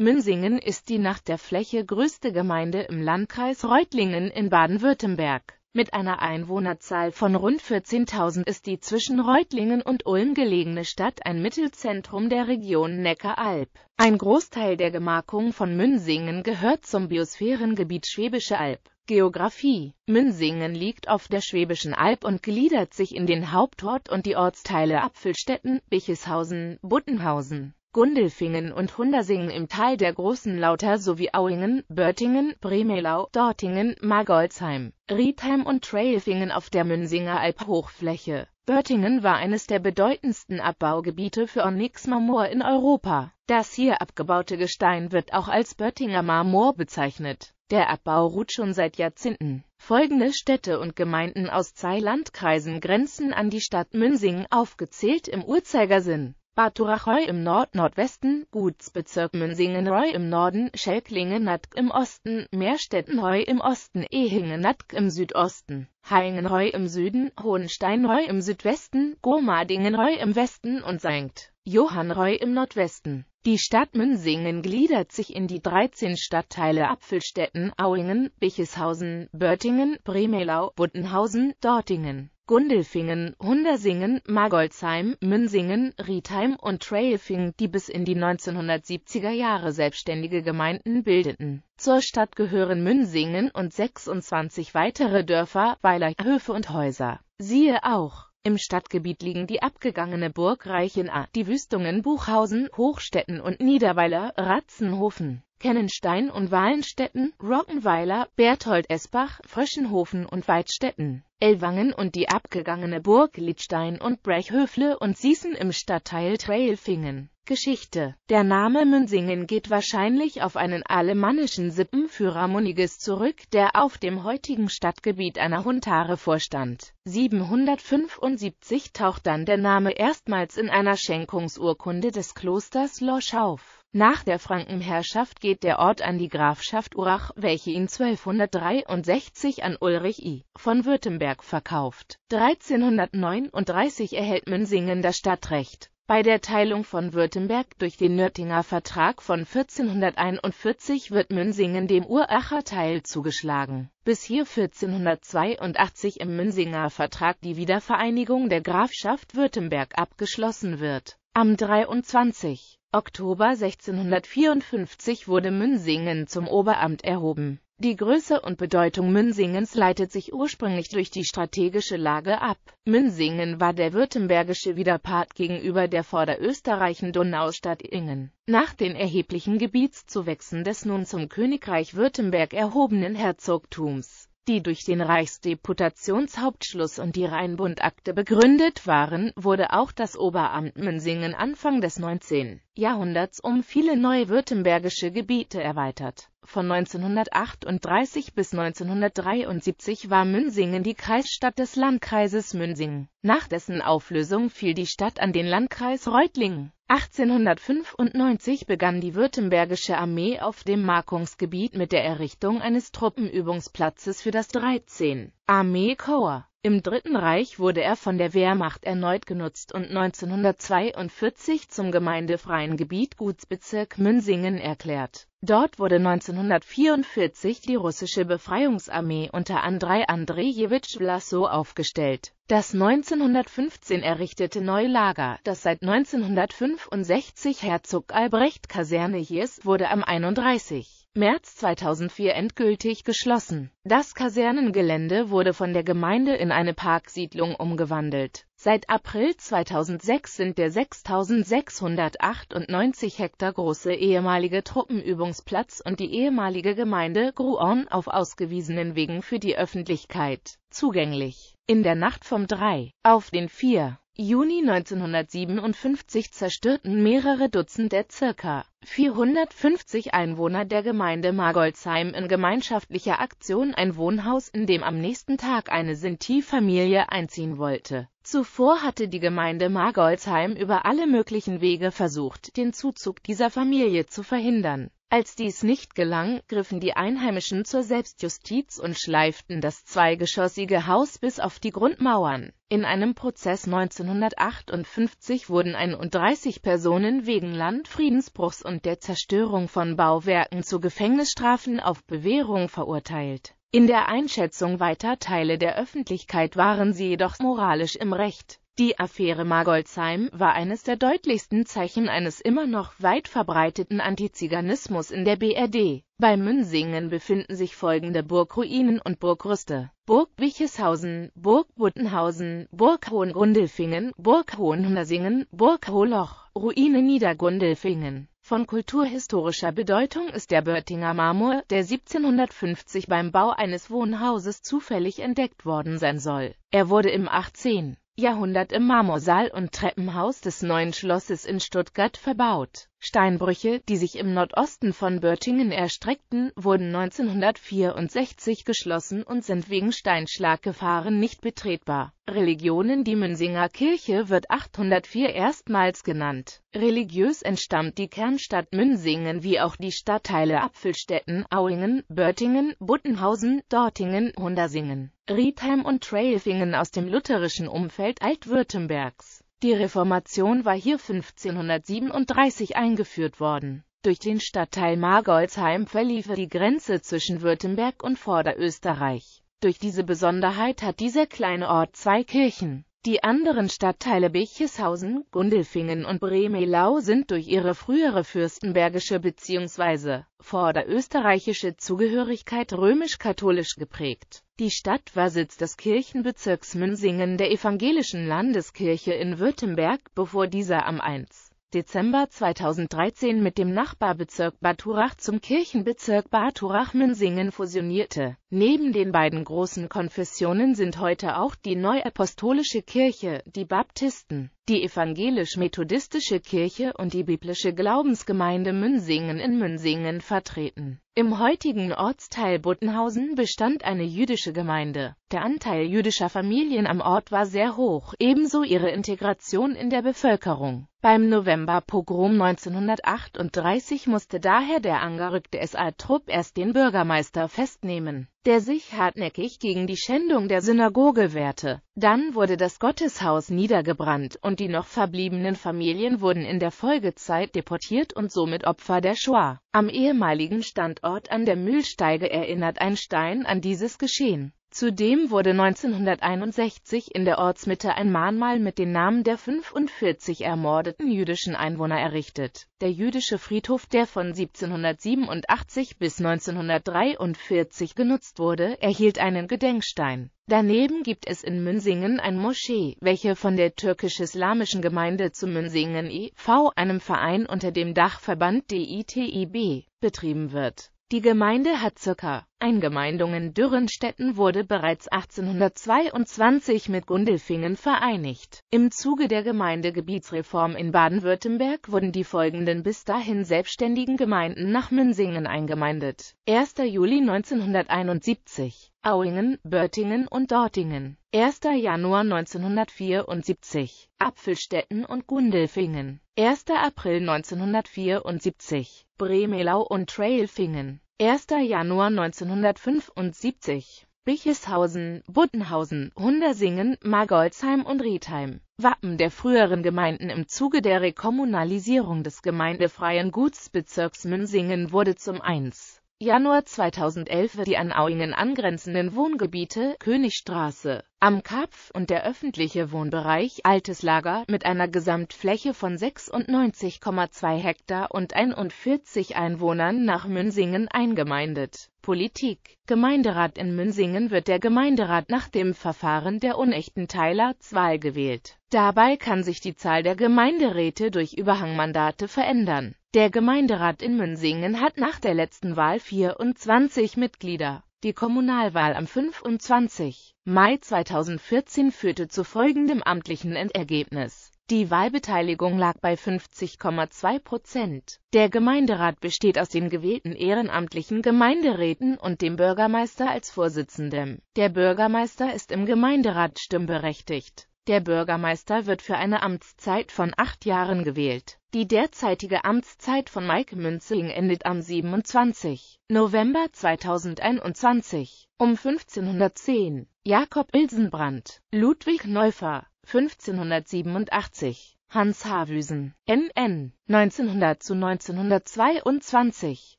Münsingen ist die nach der Fläche größte Gemeinde im Landkreis Reutlingen in Baden-Württemberg. Mit einer Einwohnerzahl von rund 14.000 ist die zwischen Reutlingen und Ulm gelegene Stadt ein Mittelzentrum der Region Neckaralb. Ein Großteil der Gemarkung von Münsingen gehört zum Biosphärengebiet Schwäbische Alb. Geografie Münsingen liegt auf der Schwäbischen Alb und gliedert sich in den Hauptort und die Ortsteile Apfelstetten, Bicheshausen, Buttenhausen, Gundelfingen und Hundersingen im Tal der Großen Lauter sowie Auingen, Börtingen, Bremelau, Dortingen, Margolzheim, Riedheim und Trailfingen auf der Münsinger Albhochfläche. Börtingen war eines der bedeutendsten Abbaugebiete für Onyx-Marmor in Europa. Das hier abgebaute Gestein wird auch als Börtinger Marmor bezeichnet. Der Abbau ruht schon seit Jahrzehnten. Folgende Städte und Gemeinden aus zwei Landkreisen grenzen an die Stadt Münsingen aufgezählt im Uhrzeigersinn. Baturachoi im Nord-Nordwesten, Gutsbezirk Münsingenroi im Norden, Schelklingen-Natk im Osten, Meerstättenroi im Osten, Ehingen-Natk im Südosten, Haingenroi im Süden, Hohensteinroi im Südwesten, Gomadingenroi im Westen und St. Johannroi im Nordwesten. Die Stadt Münsingen gliedert sich in die 13 Stadtteile Apfelstetten, Auingen, Bicheshausen, Börtingen, Bremelau, Buttenhausen, Dortingen. Gundelfingen, Hundersingen, Margolzheim, Münsingen, Rietheim und Trailfingen, die bis in die 1970er Jahre selbstständige Gemeinden bildeten. Zur Stadt gehören Münsingen und 26 weitere Dörfer, Weiler, Höfe und Häuser. Siehe auch im Stadtgebiet liegen die abgegangene Burg Reichenau, die Wüstungen Buchhausen, Hochstetten und Niederweiler, Ratzenhofen. Kennenstein und Wahlenstätten, Rockenweiler, Berthold Esbach, Fröschenhofen und Weidstetten, Elwangen und die abgegangene Burg Liedstein und Brechhöfle und Sießen im Stadtteil Trailfingen. Geschichte Der Name Münsingen geht wahrscheinlich auf einen alemannischen Sippenführer Muniges zurück, der auf dem heutigen Stadtgebiet einer Huntare vorstand. 775 taucht dann der Name erstmals in einer Schenkungsurkunde des Klosters Losch auf. Nach der Frankenherrschaft geht der Ort an die Grafschaft Urach, welche ihn 1263 an Ulrich I. von Württemberg verkauft. 1339 erhält Münsingen das Stadtrecht. Bei der Teilung von Württemberg durch den Nürtinger Vertrag von 1441 wird Münsingen dem Uracher Teil zugeschlagen. Bis hier 1482 im Münsinger Vertrag die Wiedervereinigung der Grafschaft Württemberg abgeschlossen wird. Am 23. Oktober 1654 wurde Münsingen zum Oberamt erhoben. Die Größe und Bedeutung Münsingens leitet sich ursprünglich durch die strategische Lage ab. Münsingen war der württembergische Widerpart gegenüber der vorderösterreichischen Donaustadt Ingen. Nach den erheblichen Gebietszuwächsen des nun zum Königreich Württemberg erhobenen Herzogtums die durch den Reichsdeputationshauptschluss und die Rheinbundakte begründet waren, wurde auch das Oberamt Münsingen Anfang des 19. Jahrhunderts um viele neue württembergische Gebiete erweitert. Von 1938 bis 1973 war Münsingen die Kreisstadt des Landkreises Münsingen. Nach dessen Auflösung fiel die Stadt an den Landkreis Reutlingen. 1895 begann die württembergische Armee auf dem Markungsgebiet mit der Errichtung eines Truppenübungsplatzes für das 13. Armee-Korps. Im Dritten Reich wurde er von der Wehrmacht erneut genutzt und 1942 zum gemeindefreien Gebiet Gutsbezirk Münsingen erklärt. Dort wurde 1944 die russische Befreiungsarmee unter Andrei Andrejewitsch Vlassow aufgestellt. Das 1915 errichtete Neulager, das seit 1965 Herzog Albrecht Kaserne hieß, wurde am 31. März 2004 endgültig geschlossen. Das Kasernengelände wurde von der Gemeinde in eine Parksiedlung umgewandelt. Seit April 2006 sind der 6.698 Hektar große ehemalige Truppenübungsplatz und die ehemalige Gemeinde Gruon auf ausgewiesenen Wegen für die Öffentlichkeit zugänglich. In der Nacht vom 3. auf den 4. Juni 1957 zerstörten mehrere Dutzend der ca. 450 Einwohner der Gemeinde Margolzheim in gemeinschaftlicher Aktion ein Wohnhaus, in dem am nächsten Tag eine Sinti-Familie einziehen wollte. Zuvor hatte die Gemeinde Margolzheim über alle möglichen Wege versucht, den Zuzug dieser Familie zu verhindern als dies nicht gelang, griffen die Einheimischen zur Selbstjustiz und schleiften das zweigeschossige Haus bis auf die Grundmauern. In einem Prozess 1958 wurden 31 Personen wegen Landfriedensbruchs und der Zerstörung von Bauwerken zu Gefängnisstrafen auf Bewährung verurteilt. In der Einschätzung weiter Teile der Öffentlichkeit waren sie jedoch moralisch im Recht die Affäre Margolzheim war eines der deutlichsten Zeichen eines immer noch weit verbreiteten Antiziganismus in der BRD. Bei Münsingen befinden sich folgende Burgruinen und Burgrüste. Burg Wicheshausen, Burg Buttenhausen, Burg Hohengundelfingen, Burg Hohenhundersingen, Burg Hohloch, Ruine Niedergundelfingen. Von kulturhistorischer Bedeutung ist der Börtinger Marmor, der 1750 beim Bau eines Wohnhauses zufällig entdeckt worden sein soll. Er wurde im 18. Jahrhundert im Marmorsaal und Treppenhaus des Neuen Schlosses in Stuttgart verbaut Steinbrüche, die sich im Nordosten von Börtingen erstreckten, wurden 1964 geschlossen und sind wegen Steinschlaggefahren nicht betretbar. Religionen Die Münsinger Kirche wird 804 erstmals genannt. Religiös entstammt die Kernstadt Münsingen wie auch die Stadtteile Apfelstetten, Auingen, Börtingen, Buttenhausen, Dortingen, Hundersingen, Riedheim und Trailfingen aus dem lutherischen Umfeld Altwürttembergs die Reformation war hier 1537 eingeführt worden. Durch den Stadtteil Margolsheim verlief die Grenze zwischen Württemberg und Vorderösterreich. Durch diese Besonderheit hat dieser kleine Ort zwei Kirchen. Die anderen Stadtteile Bicheshausen, Gundelfingen und Bremelau sind durch ihre frühere fürstenbergische bzw. vorderösterreichische Zugehörigkeit römisch-katholisch geprägt. Die Stadt war Sitz des Kirchenbezirks Münsingen der evangelischen Landeskirche in Württemberg, bevor dieser am 1. Dezember 2013 mit dem Nachbarbezirk Baturach zum Kirchenbezirk baturach Urach-Mensingen fusionierte. Neben den beiden großen Konfessionen sind heute auch die Neuapostolische Kirche, die Baptisten die evangelisch-methodistische Kirche und die biblische Glaubensgemeinde Münsingen in Münsingen vertreten. Im heutigen Ortsteil Buttenhausen bestand eine jüdische Gemeinde. Der Anteil jüdischer Familien am Ort war sehr hoch, ebenso ihre Integration in der Bevölkerung. Beim Novemberpogrom 1938 musste daher der angerückte SA-Trupp erst den Bürgermeister festnehmen der sich hartnäckig gegen die Schändung der Synagoge wehrte. Dann wurde das Gotteshaus niedergebrannt und die noch verbliebenen Familien wurden in der Folgezeit deportiert und somit Opfer der Shoah. Am ehemaligen Standort an der Mühlsteige erinnert ein Stein an dieses Geschehen Zudem wurde 1961 in der Ortsmitte ein Mahnmal mit den Namen der 45 ermordeten jüdischen Einwohner errichtet. Der jüdische Friedhof, der von 1787 bis 1943 genutzt wurde, erhielt einen Gedenkstein. Daneben gibt es in Münsingen ein Moschee, welche von der türkisch-islamischen Gemeinde zu Münsingen e.V., einem Verein unter dem Dachverband DITIB, betrieben wird. Die Gemeinde hat ca. Eingemeindungen Dürrenstetten wurde bereits 1822 mit Gundelfingen vereinigt. Im Zuge der Gemeindegebietsreform in Baden-Württemberg wurden die folgenden bis dahin selbstständigen Gemeinden nach Münsingen eingemeindet. 1. Juli 1971 Auingen, Börtingen und Dortingen. 1. Januar 1974 Apfelstetten und Gundelfingen. 1. April 1974 Bremelau und Trailfingen. 1. Januar 1975. Bichishausen, Buttenhausen, Hundersingen, Margolzheim und Rietheim. Wappen der früheren Gemeinden im Zuge der Rekommunalisierung des gemeindefreien Gutsbezirks Münsingen wurde zum 1. Januar 2011 wird die an Auingen angrenzenden Wohngebiete Königstraße am Kapf und der öffentliche Wohnbereich Altes Lager mit einer Gesamtfläche von 96,2 Hektar und 41 Einwohnern nach Münsingen eingemeindet. Politik Gemeinderat in Münsingen wird der Gemeinderat nach dem Verfahren der unechten Teilertswahl gewählt. Dabei kann sich die Zahl der Gemeinderäte durch Überhangmandate verändern der Gemeinderat in Münsingen hat nach der letzten Wahl 24 Mitglieder. Die Kommunalwahl am 25. Mai 2014 führte zu folgendem amtlichen Endergebnis. Die Wahlbeteiligung lag bei 50,2 Prozent. Der Gemeinderat besteht aus den gewählten ehrenamtlichen Gemeinderäten und dem Bürgermeister als Vorsitzendem. Der Bürgermeister ist im Gemeinderat stimmberechtigt. Der Bürgermeister wird für eine Amtszeit von acht Jahren gewählt. Die derzeitige Amtszeit von Mike Münzing endet am 27. November 2021 um 1510. Jakob Ilsenbrand, Ludwig Neufer 1587. Hans Havüsen, NN, 1900 zu 1922.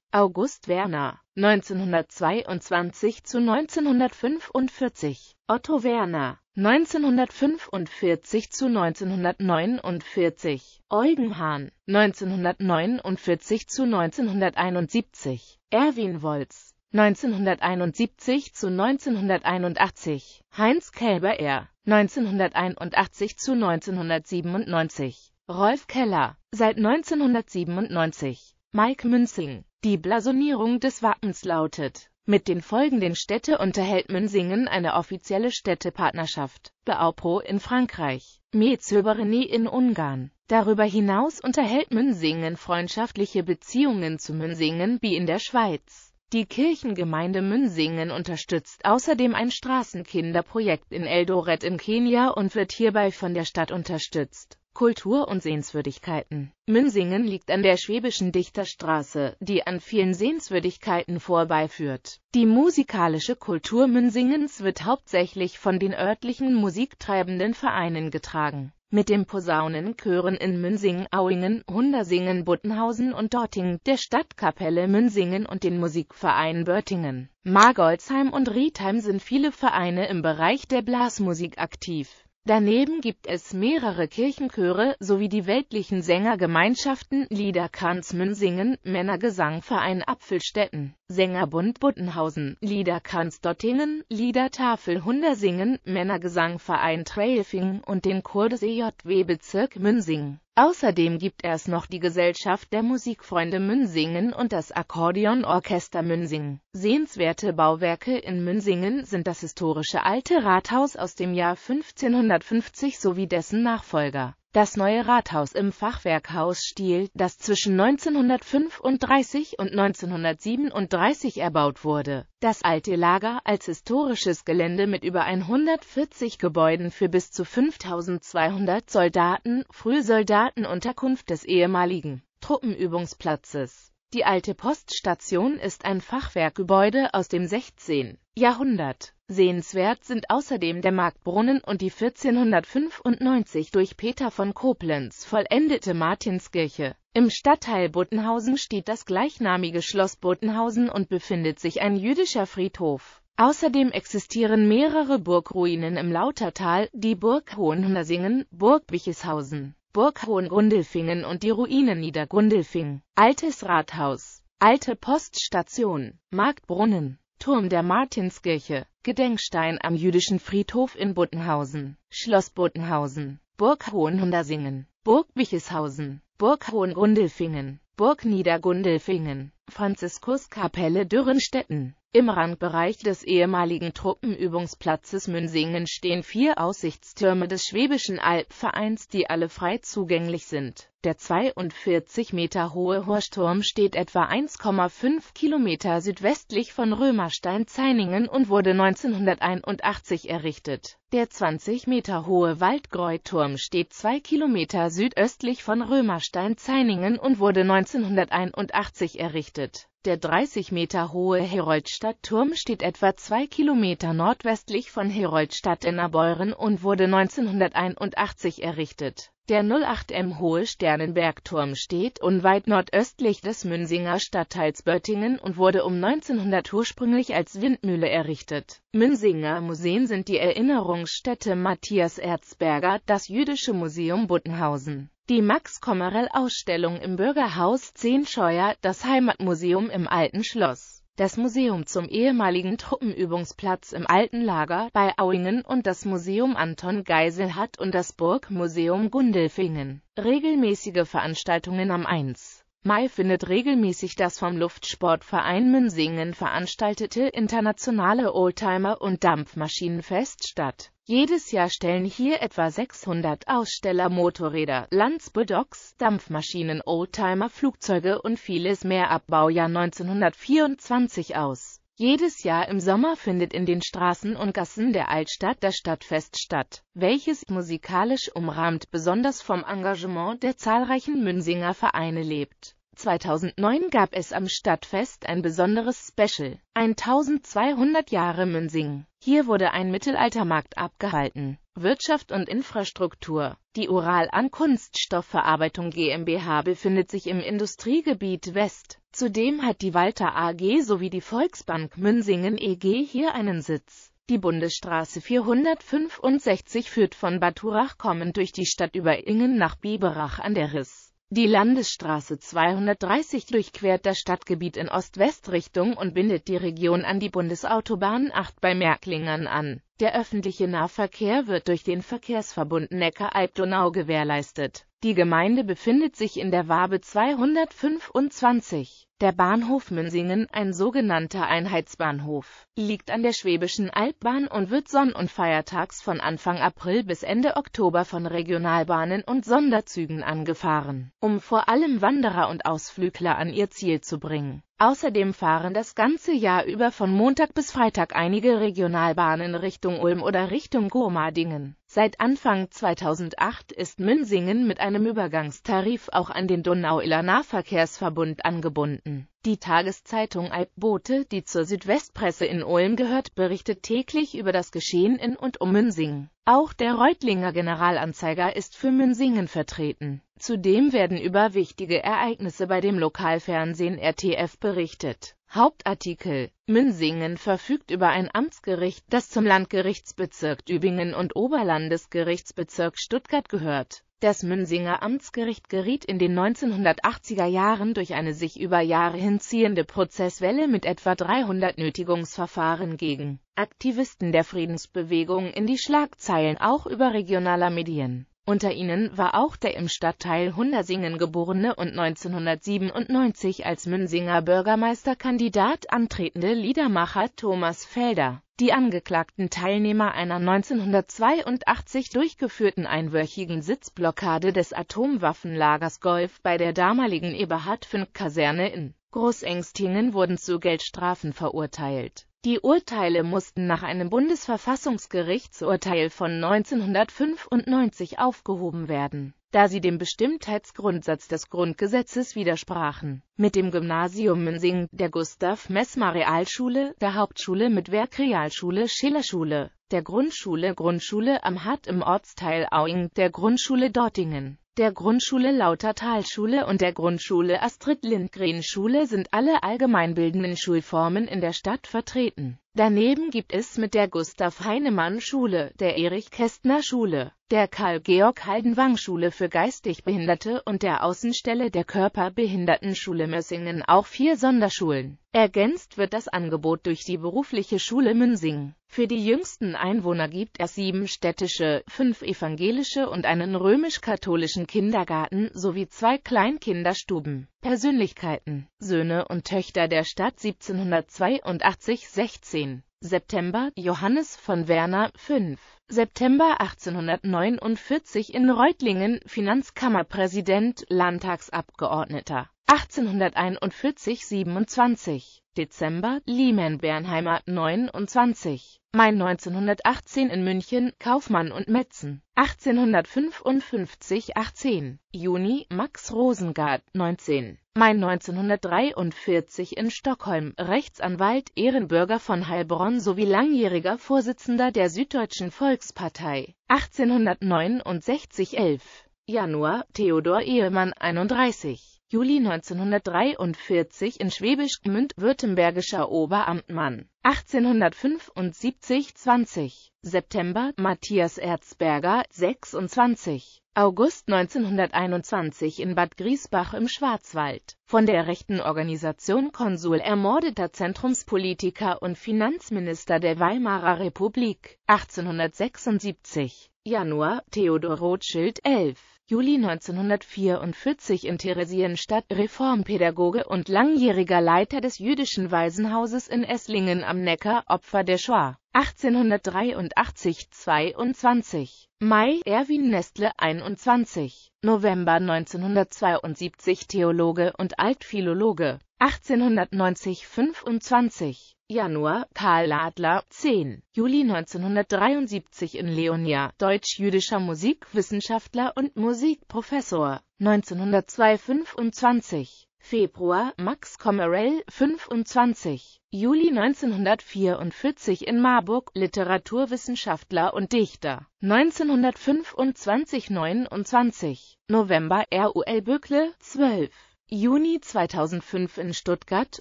August Werner 1922 zu 1945, Otto Werner, 1945 zu 1949, Eugen Hahn, 1949 zu 1971, Erwin Wolz, 1971 zu 1981, Heinz Kälber R., 1981 zu 1997, Rolf Keller, seit 1997, Mike Münzing, die Blasonierung des Wappens lautet mit den folgenden Städte unterhält Münsingen eine offizielle Städtepartnerschaft. Beaupro in Frankreich, Mezöbereni in Ungarn. Darüber hinaus unterhält Münsingen freundschaftliche Beziehungen zu Münsingen wie in der Schweiz. Die Kirchengemeinde Münsingen unterstützt außerdem ein Straßenkinderprojekt in Eldoret in Kenia und wird hierbei von der Stadt unterstützt. Kultur und Sehenswürdigkeiten. Münsingen liegt an der Schwäbischen Dichterstraße, die an vielen Sehenswürdigkeiten vorbeiführt. Die musikalische Kultur Münsingens wird hauptsächlich von den örtlichen musiktreibenden Vereinen getragen. Mit dem Posaunenchören in Münsingen, Auingen, Hundersingen, Buttenhausen und Dortingen, der Stadtkapelle Münsingen und den Musikverein Börtingen. Margolzheim und Rietheim sind viele Vereine im Bereich der Blasmusik aktiv. Daneben gibt es mehrere Kirchenchöre sowie die weltlichen Sängergemeinschaften Liederkranz Münsingen, Männergesangverein Apfelstetten, Sängerbund Buttenhausen, Liederkranz Dottingen, Liedertafel Hundersingen, Männergesangverein Trailfing und den Chor des EJW-Bezirk Münsingen. Außerdem gibt es noch die Gesellschaft der Musikfreunde Münsingen und das Akkordeonorchester Münsingen. Sehenswerte Bauwerke in Münsingen sind das historische Alte Rathaus aus dem Jahr 1550 sowie dessen Nachfolger. Das neue Rathaus im Fachwerkhausstil, das zwischen 1935 und 1937 erbaut wurde. Das alte Lager als historisches Gelände mit über 140 Gebäuden für bis zu 5200 Soldaten, Frühsoldatenunterkunft des ehemaligen Truppenübungsplatzes. Die alte Poststation ist ein Fachwerkgebäude aus dem 16. Jahrhundert. Sehenswert sind außerdem der Marktbrunnen und die 1495 durch Peter von Koblenz vollendete Martinskirche. Im Stadtteil Buttenhausen steht das gleichnamige Schloss Buttenhausen und befindet sich ein jüdischer Friedhof. Außerdem existieren mehrere Burgruinen im Lautertal, die Burg Hohenhundersingen, Burg Bicheshausen, Burg Hohengundelfingen und die Ruinen Niedergundelfing, Altes Rathaus, Alte Poststation, Marktbrunnen, Turm der Martinskirche, Gedenkstein am jüdischen Friedhof in Buttenhausen, Schloss Buttenhausen, Burg Hohenhundersingen, Burg Bicheshausen, Burg Hohengundelfingen, Burg Niedergundelfingen, Franziskuskapelle Dürrenstetten, im Randbereich des ehemaligen Truppenübungsplatzes Münsingen stehen vier Aussichtstürme des Schwäbischen Albvereins, die alle frei zugänglich sind. Der 42 Meter hohe Horsturm steht etwa 1,5 Kilometer südwestlich von Römerstein-Zeiningen und wurde 1981 errichtet. Der 20 Meter hohe Waldgräuturm steht 2 Kilometer südöstlich von Römerstein-Zeiningen und wurde 1981 errichtet der 30 Meter hohe Heroldstadt-Turm steht etwa zwei Kilometer nordwestlich von Heroldstadt in Abeuren und wurde 1981 errichtet. Der 08M Hohe Sternenbergturm steht unweit nordöstlich des Münsinger Stadtteils Böttingen und wurde um 1900 ursprünglich als Windmühle errichtet. Münsinger Museen sind die Erinnerungsstätte Matthias Erzberger, das Jüdische Museum Buttenhausen, die Max-Kommerell-Ausstellung im Bürgerhaus Zehnscheuer, das Heimatmuseum im Alten Schloss das Museum zum ehemaligen Truppenübungsplatz im Alten Lager bei Auingen und das Museum Anton Geiselhardt und das Burgmuseum Gundelfingen. Regelmäßige Veranstaltungen am 1. Mai findet regelmäßig das vom Luftsportverein Münsingen veranstaltete internationale Oldtimer- und Dampfmaschinenfest statt jedes Jahr stellen hier etwa 600 Aussteller Motorräder, Landsbedocks, Dampfmaschinen, Oldtimer, Flugzeuge und vieles mehr ab Baujahr 1924 aus. Jedes Jahr im Sommer findet in den Straßen und Gassen der Altstadt das Stadtfest statt, welches musikalisch umrahmt besonders vom Engagement der zahlreichen Münsinger Vereine lebt. 2009 gab es am Stadtfest ein besonderes Special, 1200 Jahre Münsingen. Hier wurde ein Mittelaltermarkt abgehalten. Wirtschaft und Infrastruktur. Die Ural an Kunststoffverarbeitung GmbH befindet sich im Industriegebiet West. Zudem hat die Walter AG sowie die Volksbank Münsingen EG hier einen Sitz. Die Bundesstraße 465 führt von Baturach kommend durch die Stadt über Ingen nach Biberach an der Riss. Die Landesstraße 230 durchquert das Stadtgebiet in Ost-West-Richtung und bindet die Region an die Bundesautobahn 8 bei Merklingern an. Der öffentliche Nahverkehr wird durch den Verkehrsverbund Neckar-Alb-Donau gewährleistet die Gemeinde befindet sich in der Wabe 225. Der Bahnhof Münsingen, ein sogenannter Einheitsbahnhof, liegt an der Schwäbischen Albbahn und wird sonn- und feiertags von Anfang April bis Ende Oktober von Regionalbahnen und Sonderzügen angefahren, um vor allem Wanderer und Ausflügler an ihr Ziel zu bringen. Außerdem fahren das ganze Jahr über von Montag bis Freitag einige Regionalbahnen Richtung Ulm oder Richtung Gurmadingen. Seit Anfang 2008 ist Münsingen mit einem Übergangstarif auch an den Donauiller Nahverkehrsverbund angebunden. Die Tageszeitung Alpbote, die zur Südwestpresse in Ulm gehört, berichtet täglich über das Geschehen in und um Münsingen. Auch der Reutlinger Generalanzeiger ist für Münsingen vertreten. Zudem werden über wichtige Ereignisse bei dem Lokalfernsehen RTF berichtet. Hauptartikel Münsingen verfügt über ein Amtsgericht, das zum Landgerichtsbezirk Tübingen und Oberlandesgerichtsbezirk Stuttgart gehört. Das Münsinger Amtsgericht geriet in den 1980er Jahren durch eine sich über Jahre hinziehende Prozesswelle mit etwa 300 Nötigungsverfahren gegen Aktivisten der Friedensbewegung in die Schlagzeilen auch überregionaler Medien unter ihnen war auch der im Stadtteil Hundersingen geborene und 1997 als Münsinger Bürgermeisterkandidat antretende Liedermacher Thomas Felder. Die Angeklagten Teilnehmer einer 1982 durchgeführten einwöchigen Sitzblockade des Atomwaffenlagers Golf bei der damaligen Eberhard-Fink-Kaserne in Großengstingen wurden zu Geldstrafen verurteilt die Urteile mussten nach einem Bundesverfassungsgerichtsurteil von 1995 aufgehoben werden, da sie dem Bestimmtheitsgrundsatz des Grundgesetzes widersprachen. Mit dem Gymnasium Münsing, der Gustav-Messmer-Realschule, der Hauptschule mit Werkrealschule Schillerschule, der Grundschule Grundschule am Hart im Ortsteil Auing, der Grundschule Dortingen der Grundschule Lautertalschule und der Grundschule Astrid Lindgren Schule sind alle allgemeinbildenden Schulformen in der Stadt vertreten. Daneben gibt es mit der Gustav Heinemann Schule, der Erich Kästner Schule, der Karl-Georg Haldenwang Schule für geistig Behinderte und der Außenstelle der Körperbehindertenschule Mössingen auch vier Sonderschulen. Ergänzt wird das Angebot durch die berufliche Schule Münsingen. Für die jüngsten Einwohner gibt es sieben städtische, fünf evangelische und einen römisch-katholischen Kindergarten sowie zwei Kleinkinderstuben. Persönlichkeiten Söhne und Töchter der Stadt 1782 16 September Johannes von Werner 5 September 1849 in Reutlingen Finanzkammerpräsident Landtagsabgeordneter 1841 27 Dezember Lehmann Bernheimer 29 Mai 1918 in München Kaufmann und Metzen 1855 18 Juni Max Rosengart 19 Mai 1943 in Stockholm Rechtsanwalt, Ehrenbürger von Heilbronn sowie langjähriger Vorsitzender der Süddeutschen Volkspartei 1869 11 Januar Theodor Ehemann 31 Juli 1943 in Schwäbisch Gmünd württembergischer Oberamtmann. 1875 20 September Matthias Erzberger 26 August 1921 in Bad Griesbach im Schwarzwald. Von der rechten Organisation Konsul ermordeter Zentrumspolitiker und Finanzminister der Weimarer Republik. 1876 Januar Theodor Rothschild 11 Juli 1944 in Theresienstadt, Reformpädagoge und langjähriger Leiter des jüdischen Waisenhauses in Esslingen am Neckar, Opfer der Shoah. 1883 22 Mai Erwin Nestle 21 November 1972 Theologe und Altphilologe 1890 25 Januar, Karl Adler, 10. Juli 1973 in Leonia, deutsch-jüdischer Musikwissenschaftler und Musikprofessor, 1902 25. Februar, Max Kommerell, 25. Juli 1944 in Marburg, Literaturwissenschaftler und Dichter, 1925 29. November, R.U.L. Böckle, 12. Juni 2005 in Stuttgart,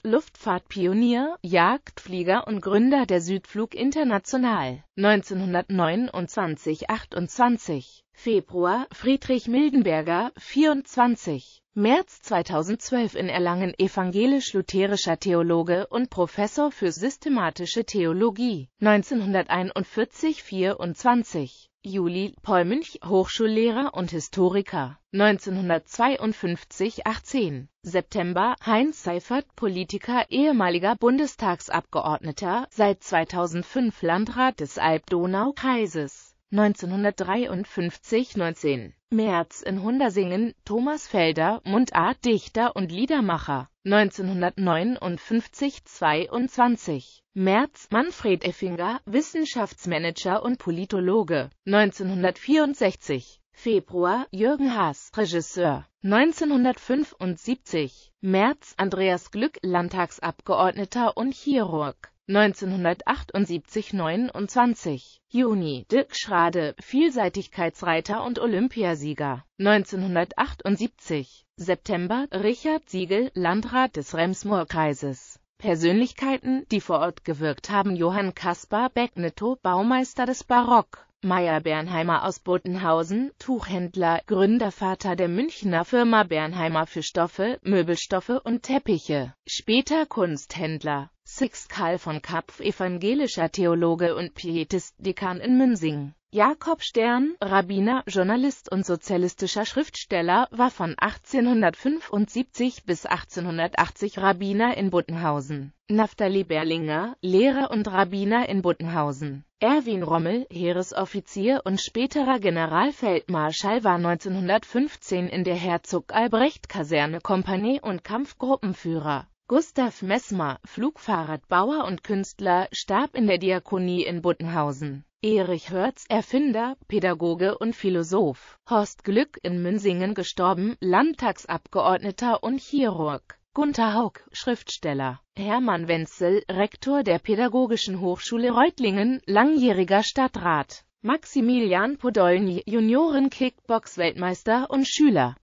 Luftfahrtpionier, Jagdflieger und Gründer der Südflug International, 1929 – 28 Februar Friedrich Mildenberger, 24. März 2012 in Erlangen evangelisch-lutherischer Theologe und Professor für systematische Theologie, 1941-24. Juli Paul Münch, Hochschullehrer und Historiker, 1952-18. September Heinz Seifert, Politiker, ehemaliger Bundestagsabgeordneter, seit 2005 Landrat des Alb-Donau-Kreises. 1953 19. März in Hundersingen, Thomas Felder, Mundart, Dichter und Liedermacher, 1959 22. März, Manfred Effinger, Wissenschaftsmanager und Politologe, 1964. Februar, Jürgen Haas, Regisseur, 1975. März, Andreas Glück, Landtagsabgeordneter und Chirurg, 1978 29 Juni Dirk Schrade, Vielseitigkeitsreiter und Olympiasieger 1978 September Richard Siegel, Landrat des Remsmoor-Kreises Persönlichkeiten, die vor Ort gewirkt haben Johann Kaspar Becknetto, Baumeister des Barock Meyer Bernheimer aus Bodenhausen, Tuchhändler, Gründervater der Münchner Firma Bernheimer für Stoffe, Möbelstoffe und Teppiche, später Kunsthändler Six Karl von Kapf, evangelischer Theologe und Pietist, Dekan in Münsing. Jakob Stern, Rabbiner, Journalist und sozialistischer Schriftsteller, war von 1875 bis 1880 Rabbiner in Buttenhausen. Naftali Berlinger, Lehrer und Rabbiner in Buttenhausen. Erwin Rommel, Heeresoffizier und späterer Generalfeldmarschall war 1915 in der Herzog-Albrecht-Kaserne Kompanie und Kampfgruppenführer. Gustav Messmer, Flugfahrradbauer und Künstler, starb in der Diakonie in Buttenhausen. Erich Hörz, Erfinder, Pädagoge und Philosoph. Horst Glück, in Münsingen gestorben, Landtagsabgeordneter und Chirurg. Gunther Haug, Schriftsteller. Hermann Wenzel, Rektor der Pädagogischen Hochschule Reutlingen, langjähriger Stadtrat. Maximilian Podolny, Junioren-Kickbox-Weltmeister und Schüler.